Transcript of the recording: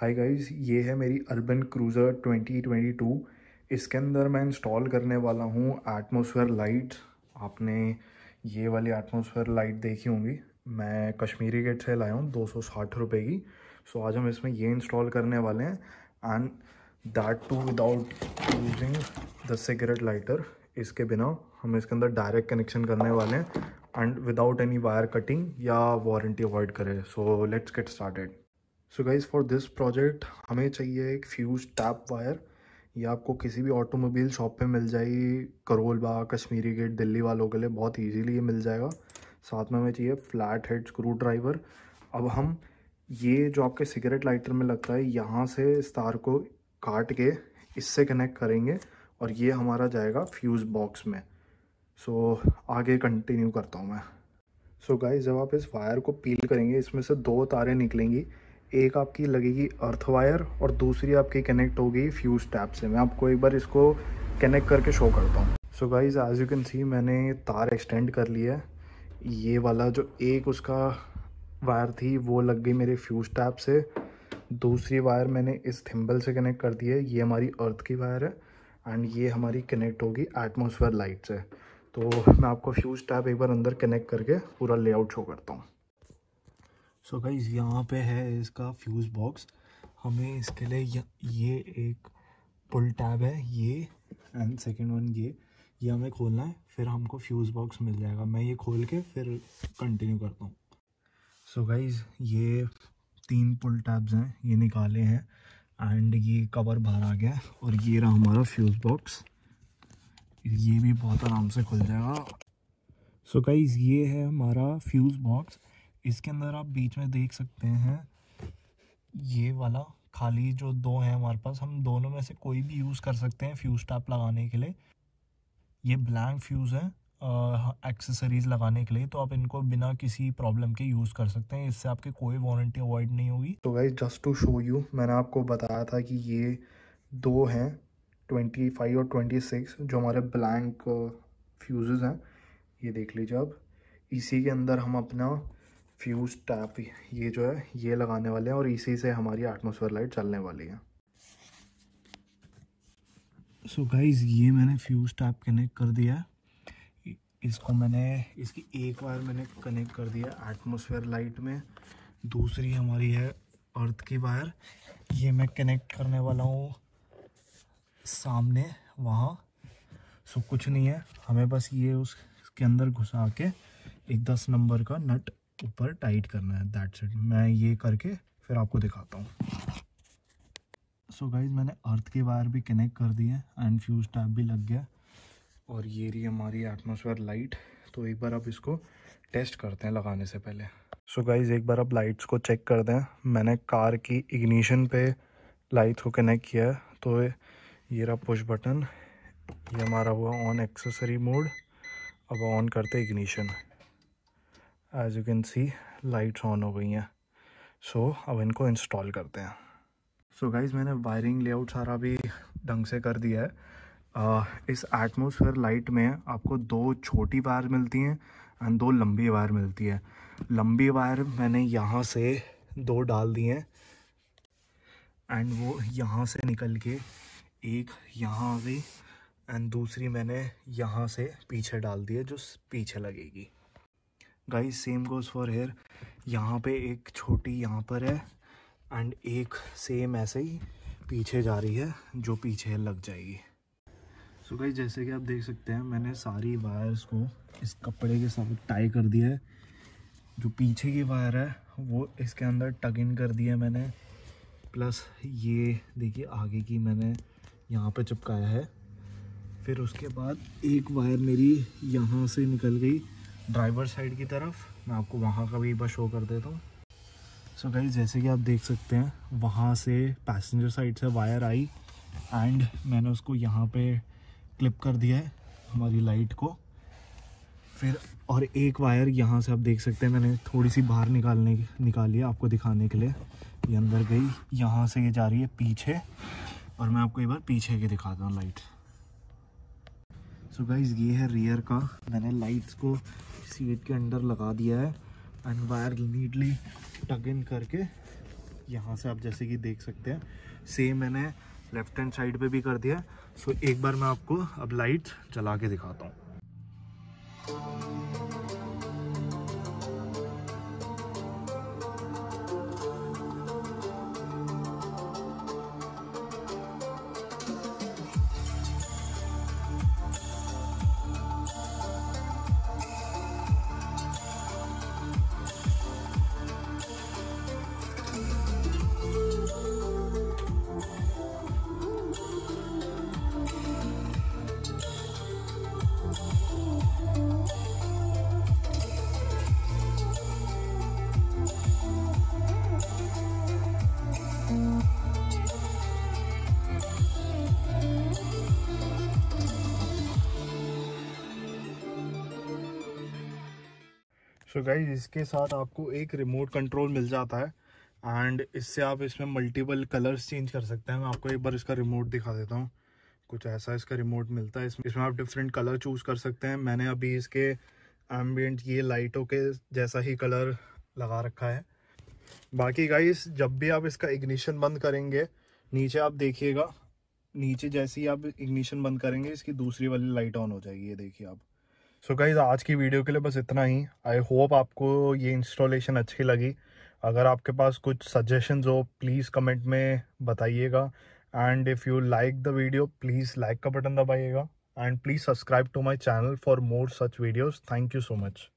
hi guys ये है मेरी अर्बन क्रूज़र 2022 इसके अंदर मैं इंस्टॉल करने वाला हूँ एटमोसफेयर लाइट्स आपने ये वाली एटमोसफेयर लाइट देखी होंगी मैं कश्मीरी गेट से लाया हूँ दो सौ की सो आज हम इसमें ये इंस्टॉल करने वाले हैं and that too without using the cigarette lighter इसके बिना हम इसके अंदर डायरेक्ट कनेक्शन करने वाले हैं and without any wire cutting या वारंटी अवॉइड करें so let's get started so guys for this project हमें चाहिए एक फ्यूज टैप वायर ये आपको किसी भी ऑटोमोबाइल शॉप पे मिल जाएगी करोल बाग कश्मीरी गेट दिल्ली वालों के लिए बहुत इजीली ये मिल जाएगा साथ में हमें चाहिए फ्लैट हेड स्क्रू ड्राइवर अब हम ये जो आपके सिगरेट लाइटर में लगता है यहाँ से इस तार को काट के इससे कनेक्ट करेंगे और ये हमारा जाएगा फ्यूज़ बॉक्स में सो so, आगे कंटिन्यू करता हूँ मैं सो so गाइस जब आप इस वायर को पील करेंगे इसमें से दो तारें निकलेंगी एक आपकी लगेगी अर्थ वायर और दूसरी आपकी कनेक्ट होगी फ्यूज टैप से मैं आपको एक बार इसको कनेक्ट करके शो करता हूँ so guys as you can see मैंने तार एक्सटेंड कर लिया है ये वाला जो एक उसका वायर थी वो लग गई मेरे फ्यूज टैप से दूसरी वायर मैंने इस थिम्बल से कनेक्ट कर दी है ये हमारी अर्थ की वायर है एंड ये हमारी कनेक्ट होगी एटमोसफेयर लाइट से तो मैं आपको फ्यूज टैप एक बार अंदर कनेक्ट करके पूरा लेआउट शो करता हूँ सो गाइज यहाँ पे है इसका फ्यूज़ बॉक्स हमें इसके लिए ये एक पुल टैब है ये एंड सेकेंड वन ये ये हमें खोलना है फिर हमको फ्यूज़ बॉक्स मिल जाएगा मैं ये खोल के फिर कंटिन्यू करता हूँ सो गाइज़ ये तीन पुल टैब्स हैं ये निकाले हैं एंड ये कवर बाहर आ गया और ये रहा हमारा फ्यूज़ बॉक्स ये भी बहुत आराम से खुल जाएगा सो so गाइज़ ये है हमारा फ्यूज़ बॉक्स इसके अंदर आप बीच में देख सकते हैं ये वाला खाली जो दो हैं हमारे पास हम दोनों में से कोई भी यूज़ कर सकते हैं फ्यूज़ टैप लगाने के लिए ये ब्लैंक फ्यूज़ है एक्सेसरीज़ लगाने के लिए तो आप इनको बिना किसी प्रॉब्लम के यूज़ कर सकते हैं इससे आपकी कोई वारंटी अवॉइड नहीं होगी तो guys just to show you मैंने आपको बताया था कि ये दो हैं ट्वेंटी फाइव और ट्वेंटी सिक्स जो हमारे ब्लैंक फ्यूज़ हैं ये देख लीजिए आप इसी के अंदर हम अपना फ्यूज़ टैप ये जो है ये लगाने वाले हैं और इसी से हमारी एटमोसफेयर लाइट चलने वाली है सो so गाइज ये मैंने फ्यूज़ टैप कनेक्ट कर दिया इसको मैंने इसकी एक बार मैंने कनेक्ट कर दिया एटमोसफेयर लाइट में दूसरी हमारी है अर्थ की वायर ये मैं कनेक्ट करने वाला हूँ सामने वहाँ सो so, कुछ नहीं है हमें बस ये उसके अंदर घुसा के एक दस नंबर का नट ऊपर टाइट करना है दैट सेट मैं ये करके फिर आपको दिखाता हूँ सो गाइज मैंने अर्थ के वायर भी कनेक्ट कर दिए एंड फ्यूज टैप भी लग गया और ये रही हमारी एटमोसफेयर लाइट तो एक बार आप इसको टेस्ट करते हैं लगाने से पहले सो so गाइज एक बार आप लाइट्स को चेक कर दें मैंने कार की इग्निशन पे लाइट्स को कनेक्ट किया तो ये रहा पुश बटन ये हमारा हुआ ऑन एक्सेसरी मोड अब ऑन करते ignition as you can see lights on हो गई हैं सो so, अब इनको इंस्टॉल करते हैं सो so गाइज मैंने वायरिंग लेआउट सारा भी ढंग से कर दिया है uh, इस एटमोसफेयर लाइट में आपको दो छोटी वायर मिलती हैं एंड दो लंबी वायर मिलती है लंबी वायर मैंने यहाँ से दो डाल दी हैं एंड वो यहाँ से निकल के एक यहाँ आ गई एंड दूसरी मैंने यहाँ से पीछे डाल दी है जो पीछे लगेगी guys same goes for here यहाँ पे एक छोटी यहाँ पर है एंड एक सेम ऐसे ही पीछे जा रही है जो पीछे लग जाएगी सो so गाइस जैसे कि आप देख सकते हैं मैंने सारी वायर्स को इस कपड़े के साथ टाई कर दिया है जो पीछे की वायर है वो इसके अंदर टग इन कर दिया मैंने प्लस ये देखिए आगे की मैंने यहाँ पे चिपकाया है फिर उसके बाद एक वायर मेरी यहाँ से निकल गई ड्राइवर साइड की तरफ मैं आपको वहाँ का भी एक बार शो कर देता हूँ सो गई जैसे कि आप देख सकते हैं वहाँ से पैसेंजर साइड से वायर आई एंड मैंने उसको यहाँ पे क्लिप कर दिया है हमारी लाइट को फिर और एक वायर यहाँ से आप देख सकते हैं मैंने थोड़ी सी बाहर निकालने निकाली है आपको दिखाने के लिए ये अंदर गई यहाँ से ये जा रही है पीछे और मैं आपको एक बार पीछे की दिखाता हूँ लाइट सो so गाइज ये है रियर का मैंने लाइट्स को सीट के अंडर लगा दिया है and wire neatly tuck in करके यहाँ से आप जैसे कि देख सकते हैं सेम मैंने लेफ्ट हैंड साइड पे भी कर दिया सो so एक बार मैं आपको अब लाइट चला के दिखाता हूँ सो so गाइज इसके साथ आपको एक रिमोट कंट्रोल मिल जाता है एंड इससे आप इसमें मल्टीपल कलर्स चेंज कर सकते हैं मैं आपको एक बार इसका रिमोट दिखा देता हूँ कुछ ऐसा इसका रिमोट मिलता है इसमें इसमें आप डिफरेंट कलर चूज़ कर सकते हैं मैंने अभी इसके एम्बियट ये लाइटों के जैसा ही कलर लगा रखा है बाकी गाइस जब भी आप इसका इग्निशन बंद करेंगे नीचे आप देखिएगा नीचे जैसे ही आप इग्निशन बंद करेंगे इसकी दूसरी वाली लाइट ऑन हो जाएगी ये देखिए आप सो so गाइज आज की वीडियो के लिए बस इतना ही आई होप आपको ये इंस्टॉलेशन अच्छी लगी अगर आपके पास कुछ सजेशंस हो प्लीज़ कमेंट में बताइएगा and if you like the video please like का बटन दबाइएगा and please subscribe to my channel for more such videos thank you so much